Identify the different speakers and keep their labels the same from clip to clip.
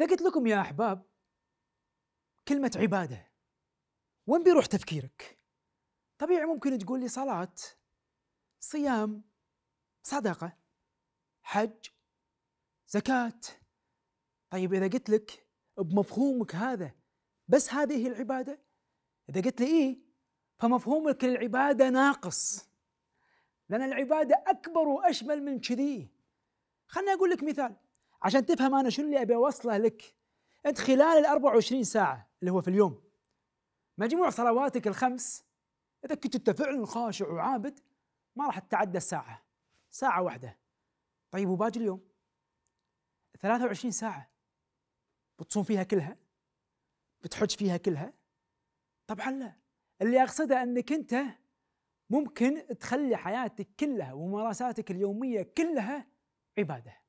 Speaker 1: فاذا قلت لكم يا احباب كلمه عباده وين بيروح تفكيرك طبيعي ممكن تقول لي صلاه صيام صدقه حج زكاه طيب اذا قلت لك بمفهومك هذا بس هذه هي العباده اذا قلت لي ايه فمفهومك للعباده ناقص لان العباده اكبر واشمل من كذي خلني اقول لك مثال عشان تفهم انا شنو اللي ابي اوصله لك انت خلال ال 24 ساعه اللي هو في اليوم مجموع صلواتك الخمس اذا كنت انت فعلا خاشع وعابد ما راح تتعدى الساعه ساعه واحده طيب وباقي اليوم 23 ساعه بتصوم فيها كلها بتحج فيها كلها طبعا لا اللي اقصده انك انت ممكن تخلي حياتك كلها وممارساتك اليوميه كلها عباده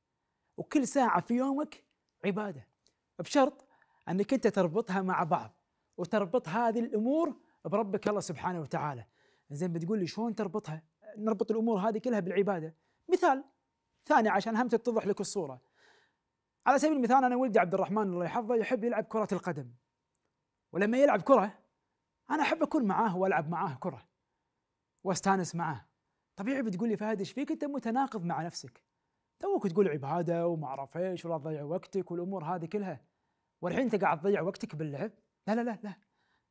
Speaker 1: وكل ساعة في يومك عبادة بشرط أنك أنت تربطها مع بعض وتربط هذه الأمور بربك الله سبحانه وتعالى زين بتقول لي شلون تربطها نربط الأمور هذه كلها بالعبادة مثال ثاني عشان هم تتضح لك الصورة على سبيل المثال أنا ولدي عبد الرحمن الله يحفظه يحب يلعب كرة القدم ولما يلعب كرة أنا أحب أكون معاه وألعب معاه كرة واستانس معاه طبيعي بتقول لي فهد ايش فيك انت متناقض مع نفسك توك تقول عباده وما اعرف ايش ولا تضيع وقتك والامور هذه كلها والحين انت قاعد تضيع وقتك باللعب لا لا لا لا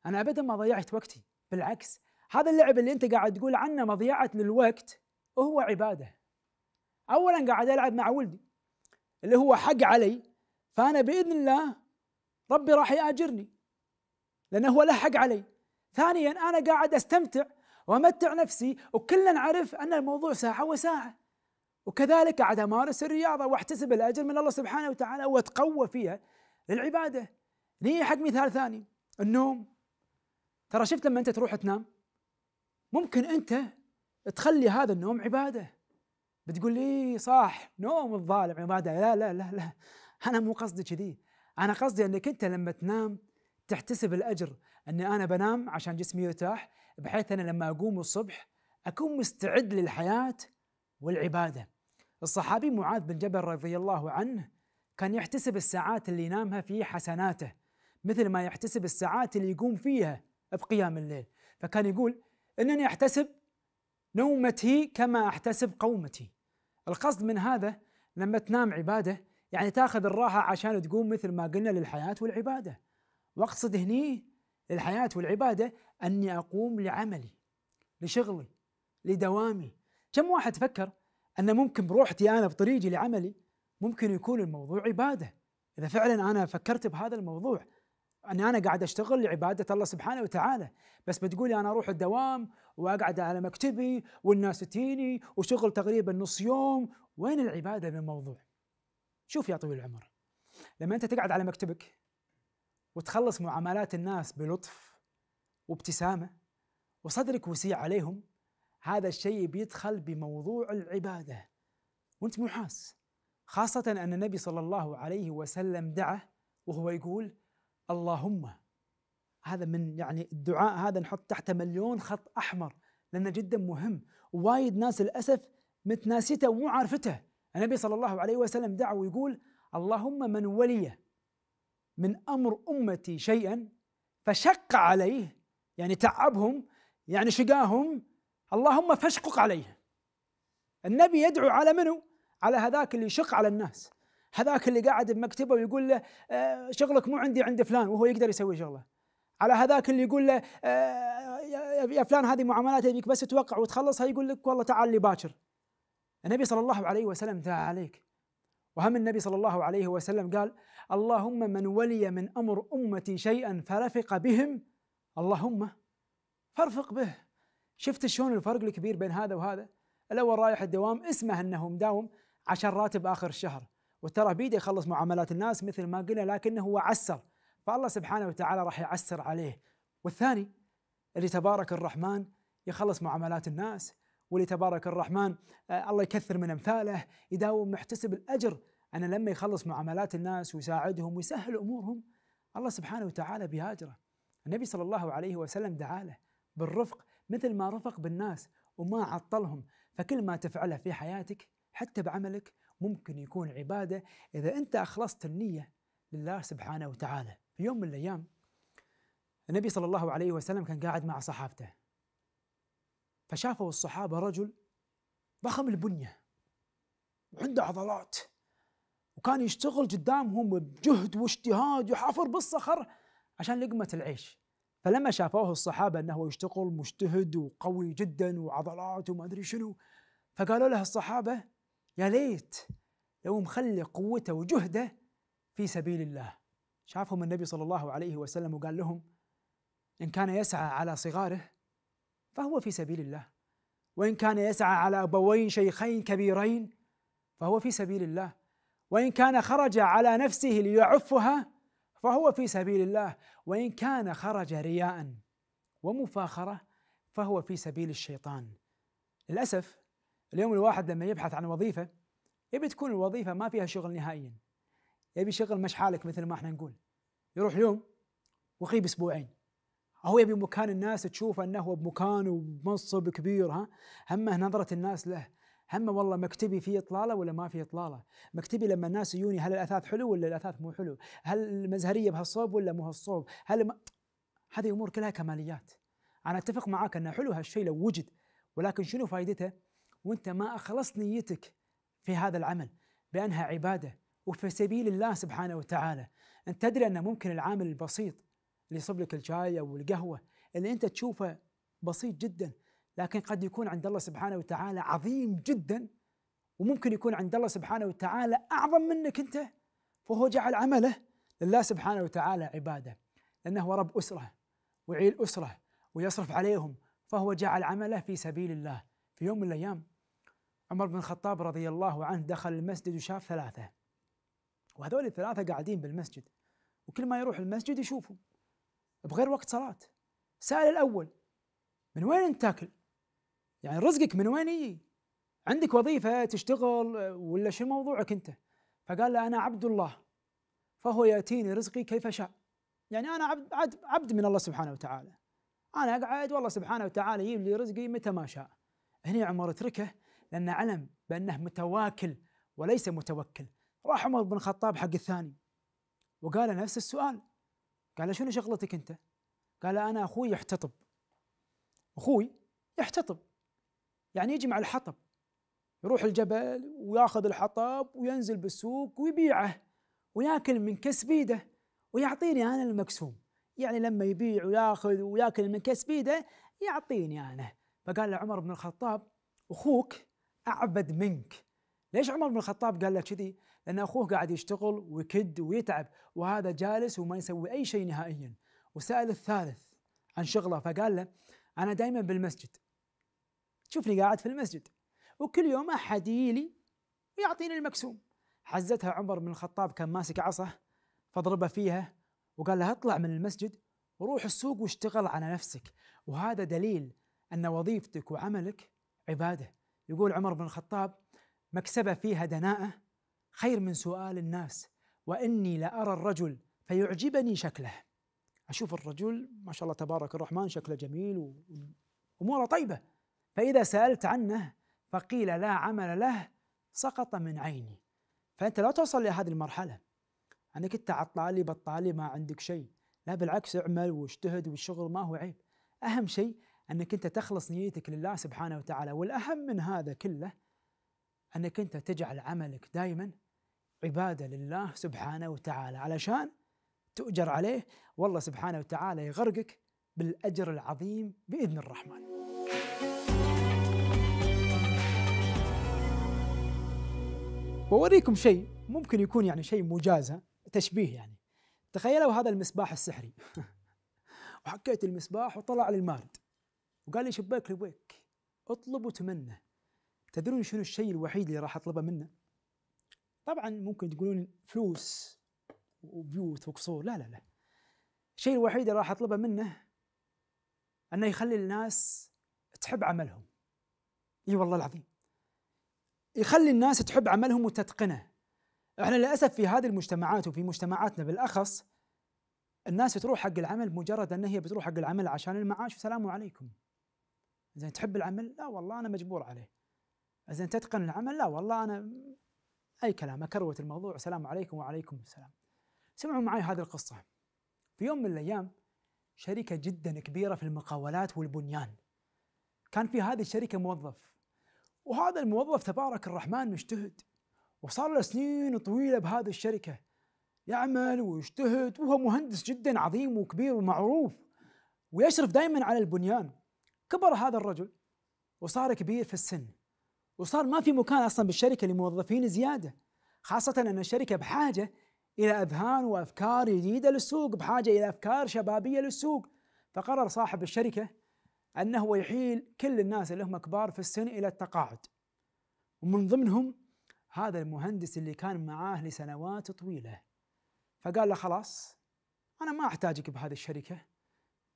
Speaker 1: انا ابدا ما ضيعت وقتي بالعكس هذا اللعب اللي انت قاعد تقول عنه مضيعه للوقت هو عباده اولا قاعد العب مع ولدي اللي هو حق علي فانا باذن الله ربي راح ياجرني لانه هو له حق علي ثانيا انا قاعد استمتع وامتع نفسي وكلنا نعرف ان الموضوع ساعه وساعه وكذلك عاد امارس الرياضه واحتسب الاجر من الله سبحانه وتعالى واتقوى فيها للعباده. نيجي حق مثال ثاني النوم ترى شفت لما انت تروح تنام ممكن انت تخلي هذا النوم عباده بتقول لي صح نوم الظالم عباده لا لا لا لا انا مو قصدي كذي انا قصدي انك انت لما تنام تحتسب الاجر اني انا بنام عشان جسمي يرتاح بحيث انا لما اقوم الصبح اكون مستعد للحياه والعبادة الصحابي معاذ بن جبل رضي الله عنه كان يحتسب الساعات اللي ينامها في حسناته مثل ما يحتسب الساعات اللي يقوم فيها بقيام الليل فكان يقول إنني أحتسب نومتي كما أحتسب قومتي القصد من هذا لما تنام عبادة يعني تاخذ الراحة عشان تقوم مثل ما قلنا للحياة والعبادة واقصد هني للحياة والعبادة أني أقوم لعملي لشغلي لدوامي كم واحد فكر أن ممكن بروحتي أنا بطريقي لعملي ممكن يكون الموضوع عبادة إذا فعلا أنا فكرت بهذا الموضوع أني أنا قاعد أشتغل لعبادة الله سبحانه وتعالى بس بتقولي أنا أروح الدوام وأقعد على مكتبي والناس تيني وشغل تقريبا نص يوم وين العبادة بالموضوع شوف يا طويل العمر لما أنت تقعد على مكتبك وتخلص معاملات الناس بلطف وابتسامة وصدرك وسيع عليهم هذا الشيء بيدخل بموضوع العباده وانت مو خاصه ان النبي صلى الله عليه وسلم دعا وهو يقول اللهم هذا من يعني الدعاء هذا نحط تحته مليون خط احمر لانه جدا مهم وايد ناس للاسف متناسيته ومو عارفته النبي صلى الله عليه وسلم دعا ويقول اللهم من ولي من امر امتي شيئا فشق عليه يعني تعبهم يعني شقاهم اللهم فاشقق عليه النبي يدعو على منو؟ على هذاك اللي يشق على الناس هذاك اللي قاعد بمكتبه ويقول له آه، شغلك مو عندي عند فلان وهو يقدر يسوي شغله على هذاك اللي يقول له آه، يا فلان هذه معاملات يبيك بس توقع وتخلصها يقول لك والله تعال لي باكر النبي صلى الله عليه وسلم دعا عليك وهم النبي صلى الله عليه وسلم قال اللهم من ولي من امر امتي شيئا فرفق بهم اللهم فارفق به شفت شلون الفرق الكبير بين هذا وهذا الاول رايح الدوام اسمه انه مداوم عشان راتب اخر الشهر وترى بيده يخلص معاملات الناس مثل ما قلنا لكنه هو عسر فالله سبحانه وتعالى راح يعسر عليه والثاني اللي تبارك الرحمن يخلص معاملات الناس واللي تبارك الرحمن آه الله يكثر من امثاله يداوم محتسب الاجر انا لما يخلص معاملات الناس ويساعدهم ويسهل امورهم الله سبحانه وتعالى بياجره النبي صلى الله عليه وسلم دعا له بالرفق مثل ما رفق بالناس وما عطلهم فكل ما تفعله في حياتك حتى بعملك ممكن يكون عبادة إذا أنت أخلصت النية لله سبحانه وتعالى في يوم من الأيام النبي صلى الله عليه وسلم كان قاعد مع صحابته فشافوا الصحابة رجل ضخم البنية وعنده عضلات وكان يشتغل قدامهم بجهد واجتهاد وحفر بالصخر عشان لقمة العيش فلما شافوه الصحابة أنه يشتغل مجتهد وقوي جدا وعضلات وما أدري شنو فقالوا له الصحابة يا ليت لو مخلي قوته وجهده في سبيل الله شافهم النبي صلى الله عليه وسلم وقال لهم إن كان يسعى على صغاره فهو في سبيل الله وإن كان يسعى على أبوين شيخين كبيرين فهو في سبيل الله وإن كان خرج على نفسه ليعفها فهو في سبيل الله وإن كان خرج رياء ومفاخرة فهو في سبيل الشيطان للأسف اليوم الواحد لما يبحث عن وظيفة يبي تكون الوظيفة ما فيها شغل نهائيا يبي شغل مش حالك مثل ما احنا نقول يروح يوم وخيب اسبوعين هو يبي مكان الناس تشوفه انه هو بمكان ومنصب كبير ها همه نظرة الناس له هم والله مكتبي فيه اطلاله ولا ما فيه اطلاله؟ مكتبي لما الناس يجوني هل الاثاث حلو ولا الاثاث مو حلو؟ هل المزهريه بهالصوب ولا مو هالصوب؟ هل ما... هذه امور كلها كماليات. انا اتفق معاك انه حلو هالشيء لو وجد ولكن شنو فائدته؟ وانت ما اخلصت نيتك في هذا العمل بانها عباده وفي سبيل الله سبحانه وتعالى، انت تدري ان ممكن العامل البسيط اللي يصب لك الشاي او القهوه اللي انت تشوفه بسيط جدا لكن قد يكون عند الله سبحانه وتعالى عظيم جدا وممكن يكون عند الله سبحانه وتعالى أعظم منك أنت فهو جعل عمله لله سبحانه وتعالى عبادة لأنه رب أسرة وعيل أسرة ويصرف عليهم فهو جعل عمله في سبيل الله في يوم من الأيام عمر بن الخطاب رضي الله عنه دخل المسجد وشاف ثلاثة وهذول الثلاثة قاعدين بالمسجد وكل ما يروح المسجد يشوفهم بغير وقت صلاة سأل الأول من وين أنت تاكل؟ يعني رزقك من وين يجي؟ عندك وظيفه تشتغل آه، ولا شو موضوعك انت؟ فقال له انا عبد الله فهو ياتيني رزقي كيف شاء. يعني انا عبد عبد من الله سبحانه وتعالى. انا اقعد والله سبحانه وتعالى يجيب لي رزقي متى ما شاء. هنا عمر تركه لأن علم بانه متواكل وليس متوكل. راح عمر بن الخطاب حق الثاني وقال نفس السؤال قال له شنو شغلتك انت؟ قال انا اخوي يحتطب اخوي يحتطب يعني يجي مع الحطب يروح الجبل وياخذ الحطب وينزل بالسوق ويبيعه وياكل من كسب ايده ويعطيني انا المكسوم يعني لما يبيع وياخذ وياكل من كسب ايده يعطيني انا فقال له عمر بن الخطاب اخوك اعبد منك ليش عمر بن الخطاب قال له كذي؟ لان اخوه قاعد يشتغل ويكد ويتعب وهذا جالس وما يسوي اي شيء نهائيا وسال الثالث عن شغله فقال له انا دائما بالمسجد تشوفني قاعد في المسجد وكل يوم أحد يجي ويعطيني المكسوم حزتها عمر بن الخطاب كان ماسك عصا فضربه فيها وقال لها اطلع من المسجد وروح السوق واشتغل على نفسك وهذا دليل أن وظيفتك وعملك عبادة يقول عمر بن الخطاب مكسبه فيها دناءة خير من سؤال الناس وإني لأرى الرجل فيعجبني شكله أشوف الرجل ما شاء الله تبارك الرحمن شكله جميل وأموره طيبة فإذا سألت عنه فقيل لا عمل له سقط من عيني فأنت لا توصل لهذه المرحلة أنك أنت عطالي بطالي ما عندك شيء لا بالعكس اعمل واجتهد والشغل ما هو عيب أهم شيء أنك أنت تخلص نيتك لله سبحانه وتعالى والأهم من هذا كله أنك أنت تجعل عملك دائما عبادة لله سبحانه وتعالى علشان تؤجر عليه والله سبحانه وتعالى يغرقك بالأجر العظيم بإذن الرحمن بوريكم شيء ممكن يكون يعني شيء مجازة تشبيه يعني تخيلوا هذا المصباح السحري وحكيت المصباح وطلع لي المارد وقال لي شباك لبيك اطلب وتمنى تدرون شنو الشيء الوحيد اللي راح اطلبه منه طبعا ممكن تقولون فلوس وبيوت وقصور لا لا لا الشيء الوحيد اللي راح اطلبه منه انه يخلي الناس تحب عملهم اي والله العظيم يخلي الناس تحب عملهم وتتقنه احنا للاسف في هذه المجتمعات وفي مجتمعاتنا بالاخص الناس تروح حق العمل مجرد ان هي بتروح حق العمل عشان المعاش والسلام عليكم زين تحب العمل؟ لا والله انا مجبور عليه زين تتقن العمل؟ لا والله انا اي كلام اكروت الموضوع السلام عليكم وعليكم السلام سمعوا معي هذه القصه في يوم من الايام شركه جدا كبيره في المقاولات والبنيان كان في هذه الشركه موظف وهذا الموظف تبارك الرحمن مجتهد وصار له سنين طويله بهذه الشركه يعمل ويجتهد وهو مهندس جدا عظيم وكبير ومعروف ويشرف دائما على البنيان كبر هذا الرجل وصار كبير في السن وصار ما في مكان اصلا بالشركه لموظفين زياده خاصه ان الشركه بحاجه الى اذهان وافكار جديده للسوق بحاجه الى افكار شبابيه للسوق فقرر صاحب الشركه أنه يحيل كل الناس اللي هم كبار في السن إلى التقاعد ومن ضمنهم هذا المهندس اللي كان معاه لسنوات طويلة فقال له خلاص أنا ما أحتاجك بهذه الشركة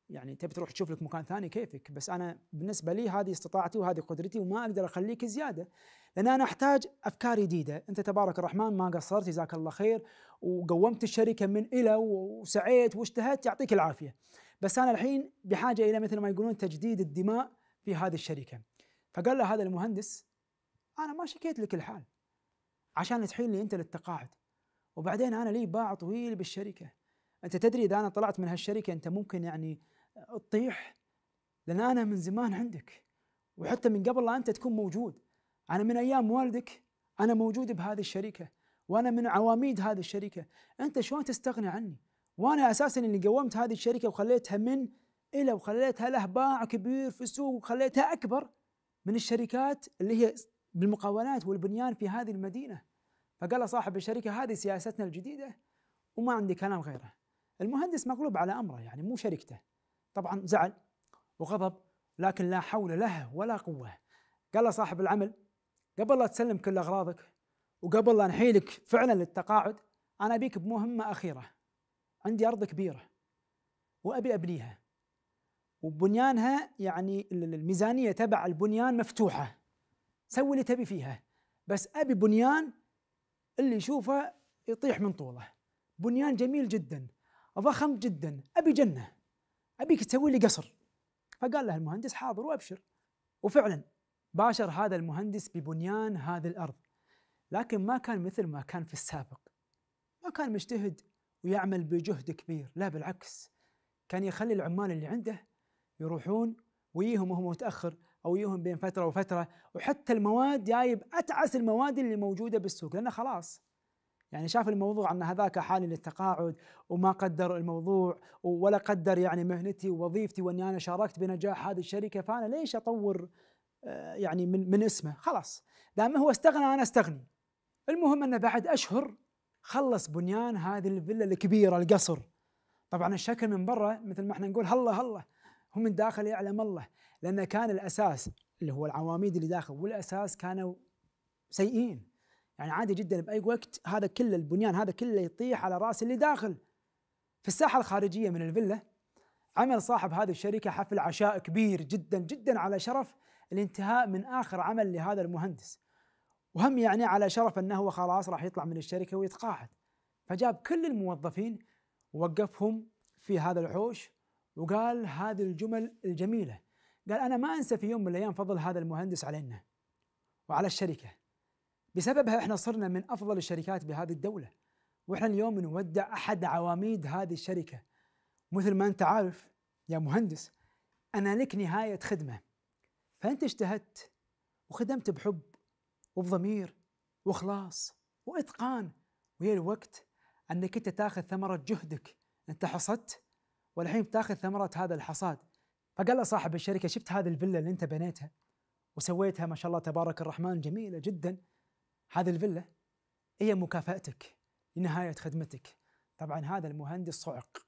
Speaker 1: يعني تبي تروح تشوف لك مكان ثاني كيفك بس أنا بالنسبة لي هذه استطاعتي وهذه قدرتي وما أقدر أخليك زيادة لأن أنا أحتاج أفكار جديدة أنت تبارك الرحمن ما قصرت جزاك الله خير وقومت الشركة من إلى وسعيت واجتهدت يعطيك العافية بس انا الحين بحاجه الى مثل ما يقولون تجديد الدماء في هذه الشركه فقال له هذا المهندس انا ما شكيت لك الحال عشان تحيل لي انت للتقاعد وبعدين انا لي باع طويل بالشركه انت تدري اذا انا طلعت من هالشركه انت ممكن يعني تطيح لان انا من زمان عندك وحتى من قبل لا انت تكون موجود انا من ايام والدك انا موجود بهذه الشركه وانا من عواميد هذه الشركه انت شلون تستغني عني وانا اساسا اللي قومت هذه الشركه وخليتها من الى وخليتها له باع كبير في السوق وخليتها اكبر من الشركات اللي هي بالمقاولات والبنيان في هذه المدينه فقال صاحب الشركه هذه سياستنا الجديده وما عندي كلام غيره المهندس مغلوب على امره يعني مو شركته طبعا زعل وغضب لكن لا حول له ولا قوه قال صاحب العمل قبل لا تسلم كل اغراضك وقبل لا نحيلك فعلا للتقاعد انا بيك بمهمه اخيره عندي أرض كبيرة وأبي أبنيها وبنيانها يعني الميزانية تبع البنيان مفتوحة سوي اللي تبي فيها بس أبي بنيان اللي يشوفه يطيح من طوله بنيان جميل جدا ضخم جدا أبي جنة أبيك تسوي لي قصر فقال له المهندس حاضر وأبشر وفعلا باشر هذا المهندس ببنيان هذه الأرض لكن ما كان مثل ما كان في السابق ما كان مجتهد ويعمل بجهد كبير لا بالعكس كان يخلي العمال اللي عنده يروحون ويهم وهم متاخر او يهم بين فتره وفتره وحتى المواد جايب اتعس المواد اللي موجوده بالسوق لانه خلاص يعني شاف الموضوع ان هذاك حالي للتقاعد وما قدر الموضوع ولا قدر يعني مهنتي ووظيفتي واني انا شاركت بنجاح هذه الشركه فانا ليش اطور آه، يعني من من اسمه خلاص دام هو استغنى انا استغني المهم انه بعد اشهر خلص بنيان هذه الفيلا الكبيره القصر طبعا الشكل من برا مثل ما احنا نقول هلا هلا هم من داخل يعلم الله لان كان الاساس اللي هو العواميد اللي داخل والاساس كانوا سيئين يعني عادي جدا باي وقت هذا كله البنيان هذا كله يطيح على راس اللي داخل في الساحه الخارجيه من الفيلا عمل صاحب هذه الشركه حفل عشاء كبير جدا جدا على شرف الانتهاء من اخر عمل لهذا المهندس وهم يعني على شرف انه هو خلاص راح يطلع من الشركه ويتقاعد فجاب كل الموظفين ووقفهم في هذا الحوش وقال هذه الجمل الجميله قال انا ما انسى في يوم من الايام فضل هذا المهندس علينا وعلى الشركه بسببها احنا صرنا من افضل الشركات بهذه الدوله واحنا اليوم نودع احد عواميد هذه الشركه مثل ما انت عارف يا مهندس انا لك نهايه خدمه فانت اجتهدت وخدمت بحب وبضمير وإخلاص وإتقان ويا الوقت أنك أنت تاخذ ثمرة جهدك أنت حصدت والحين بتاخذ ثمرة هذا الحصاد فقال له صاحب الشركة شفت هذه الفيلا اللي أنت بنيتها وسويتها ما شاء الله تبارك الرحمن جميلة جدا هذه الفيلا هي مكافأتك لنهاية خدمتك طبعا هذا المهندس صعق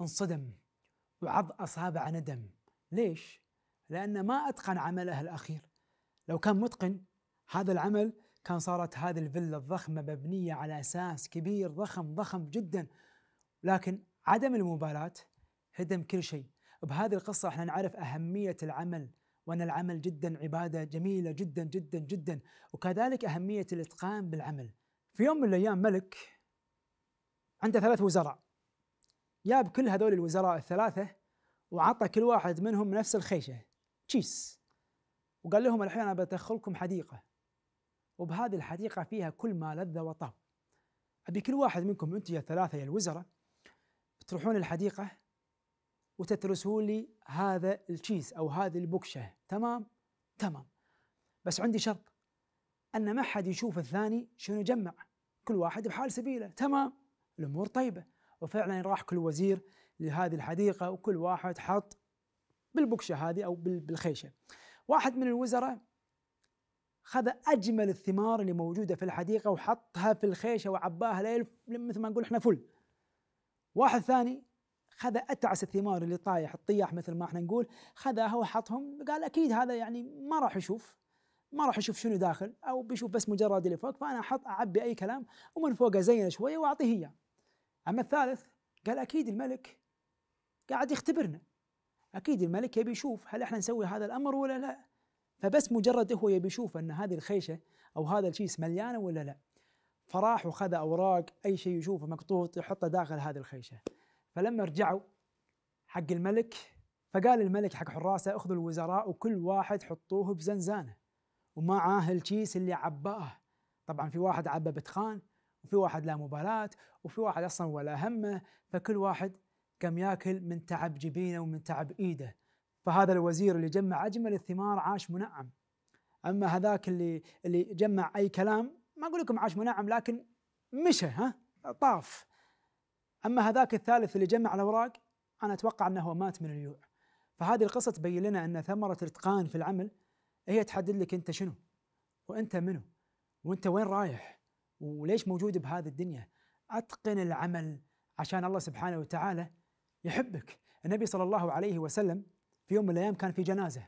Speaker 1: انصدم وعض أصابع ندم ليش؟ لأنه ما أتقن عمله الأخير لو كان متقن هذا العمل كان صارت هذه الفيلا الضخمة مبنية على أساس كبير ضخم ضخم جدا لكن عدم المبالاة هدم كل شيء بهذه القصة احنا نعرف أهمية العمل وأن العمل جدا عبادة جميلة جدا جدا جدا وكذلك أهمية الإتقان بالعمل في يوم من الأيام ملك عنده ثلاث وزراء جاب كل هذول الوزراء الثلاثة وعطى كل واحد منهم نفس الخيشة تشيس وقال لهم الحين أنا بدخلكم حديقة وبهذه الحديقة فيها كل ما لذ وطاب أبي كل واحد منكم أنتم يا ثلاثة يا الوزراء تروحون الحديقة وتترسون لي هذا الشيز أو هذه البكشة تمام تمام بس عندي شرط أن ما حد يشوف الثاني شنو جمع كل واحد بحال سبيله تمام الأمور طيبة وفعلا راح كل وزير لهذه الحديقة وكل واحد حط بالبكشة هذه أو بالخيشة واحد من الوزراء خذ اجمل الثمار اللي موجوده في الحديقه وحطها في الخيشه وعباها ليل مثل ما نقول احنا فل. واحد ثاني خذ اتعس الثمار اللي طايح الطياح مثل ما احنا نقول خذاها وحطهم قال اكيد هذا يعني ما راح يشوف ما راح يشوف شنو داخل او بيشوف بس مجرد اللي فوق فانا احط اعبي اي كلام ومن فوق ازينه شويه واعطيه اياه. اما الثالث قال اكيد الملك قاعد يختبرنا اكيد الملك يبي يشوف هل احنا نسوي هذا الامر ولا لا؟ فبس مجرد هو يبي يشوف ان هذه الخيشه او هذا الشيء مليانه ولا لا فراح وخذ اوراق اي شيء يشوفه مقطوط يحطه داخل هذه الخيشه فلما رجعوا حق الملك فقال الملك حق حراسه اخذوا الوزراء وكل واحد حطوه بزنزانه ومعاه الكيس اللي عباه طبعا في واحد عبى بتخان وفي واحد لا مبالاة وفي واحد اصلا ولا همه فكل واحد قام ياكل من تعب جبينه ومن تعب ايده فهذا الوزير اللي جمع اجمل الثمار عاش منعم اما هذاك اللي اللي جمع اي كلام ما اقول لكم عاش منعم لكن مشى ها طاف اما هذاك الثالث اللي جمع الاوراق انا اتوقع انه مات من الجوع فهذه القصه تبين لنا ان ثمره الاتقان في العمل هي تحدد لك انت شنو وانت منو وانت وين رايح وليش موجود بهذه الدنيا اتقن العمل عشان الله سبحانه وتعالى يحبك النبي صلى الله عليه وسلم في يوم من الايام كان في جنازه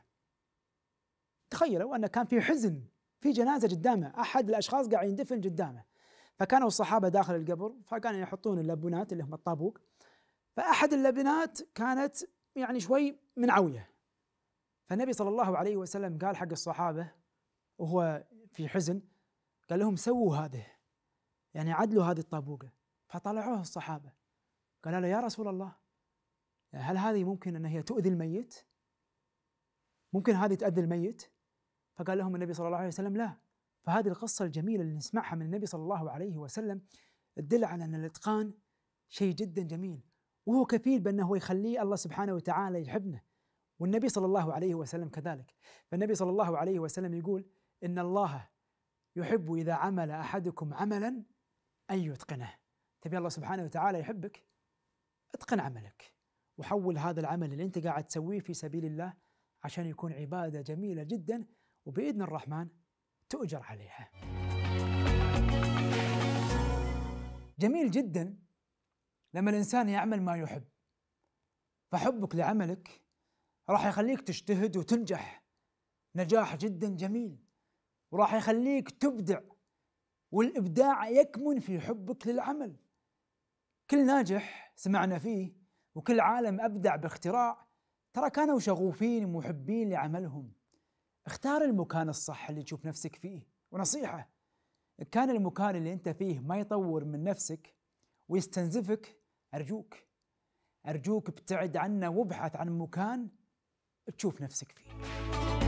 Speaker 1: تخيلوا انه كان في حزن في جنازه قدامه احد الاشخاص قاعد يندفن قدامه فكانوا الصحابه داخل القبر فكانوا يحطون اللبنات اللي هم الطابوق فاحد اللبنات كانت يعني شوي منعويه فالنبي صلى الله عليه وسلم قال حق الصحابه وهو في حزن قال لهم سووا هذه يعني عدلوا هذه الطابوقه فطلعوه الصحابه قال له يا رسول الله هل هذه ممكن ان هي تؤذي الميت؟ ممكن هذه تأذي الميت فقال لهم النبي صلى الله عليه وسلم لا فهذه القصة الجميلة اللي نسمعها من النبي صلى الله عليه وسلم تدل على أن الإتقان شيء جدا جميل وهو كفيل بأنه يخليه الله سبحانه وتعالى يحبنا والنبي صلى الله عليه وسلم كذلك فالنبي صلى الله عليه وسلم يقول إن الله يحب إذا عمل أحدكم عملا أن يتقنه تبي الله سبحانه وتعالى يحبك اتقن عملك وحول هذا العمل اللي أنت قاعد تسويه في سبيل الله عشان يكون عبادة جميلة جدا وبإذن الرحمن تؤجر عليها جميل جدا لما الإنسان يعمل ما يحب فحبك لعملك راح يخليك تجتهد وتنجح نجاح جدا جميل وراح يخليك تبدع والإبداع يكمن في حبك للعمل كل ناجح سمعنا فيه وكل عالم أبدع باختراع ترى كانوا شغوفين محبين لعملهم اختار المكان الصح اللي تشوف نفسك فيه ونصيحة إن كان المكان اللي أنت فيه ما يطور من نفسك ويستنزفك أرجوك أرجوك ابتعد عنه وابحث عن مكان تشوف نفسك فيه